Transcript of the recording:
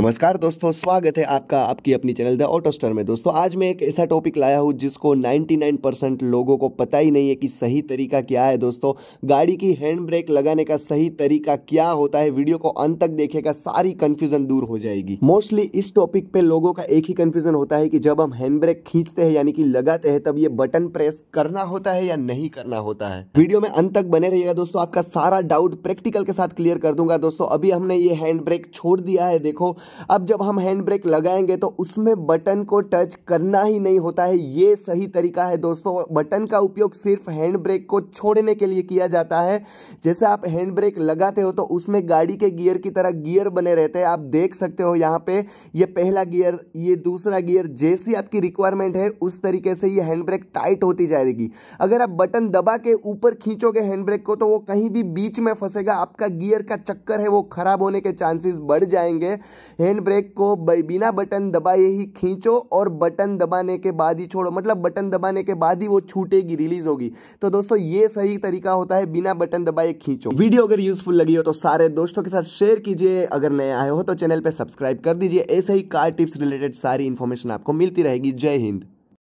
नमस्कार दोस्तों स्वागत है आपका आपकी अपनी चैनल द ऑटो स्टार में दोस्तों आज मैं एक ऐसा टॉपिक लाया हूँ जिसको 99 परसेंट लोगों को पता ही नहीं है कि सही तरीका क्या है दोस्तों गाड़ी की हैंड ब्रेक लगाने का सही तरीका क्या होता है वीडियो को अंत तक देखेगा सारी कन्फ्यूजन दूर हो जाएगी मोस्टली इस टॉपिक पे लोगों का एक ही कन्फ्यूजन होता है कि जब हम हैंड ब्रेक खींचते हैं यानी कि लगाते हैं तब ये बटन प्रेस करना होता है या नहीं करना होता है वीडियो में अंत तक बने रहिएगा दोस्तों आपका सारा डाउट प्रैक्टिकल के साथ क्लियर कर दूंगा दोस्तों अभी हमने ये हैंड ब्रेक छोड़ दिया है देखो अब जब हम हैंड ब्रेक लगाएंगे तो उसमें बटन को टच करना ही नहीं होता है ये सही तरीका है दोस्तों बटन का उपयोग सिर्फ हैंड ब्रेक को छोड़ने के लिए किया जाता है जैसे आप हैंड ब्रेक लगाते हो तो उसमें गाड़ी के गियर की तरह गियर बने रहते हैं आप देख सकते हो यहाँ पे ये पहला गियर ये दूसरा गियर जैसी आपकी रिक्वायरमेंट है उस तरीके से ये हैंड ब्रेक टाइट होती जाएगी अगर आप बटन दबा के ऊपर खींचोगे हैंड ब्रेक को तो वो कहीं भी बीच में फंसेगा आपका गियर का चक्कर है वो खराब होने के चांसेस बढ़ जाएंगे हैंड ब्रेक को बिना बटन दबाए ही खींचो और बटन दबाने के बाद ही छोड़ो मतलब बटन दबाने के बाद ही वो छूटेगी रिलीज होगी तो दोस्तों ये सही तरीका होता है बिना बटन दबाए खींचो वीडियो अगर यूजफुल लगी हो तो सारे दोस्तों के साथ शेयर कीजिए अगर नए आए हो तो चैनल पर सब्सक्राइब कर दीजिए ऐसे ही कार टिप्स रिलेटेड सारी इन्फॉर्मेशन आपको मिलती रहेगी जय हिंद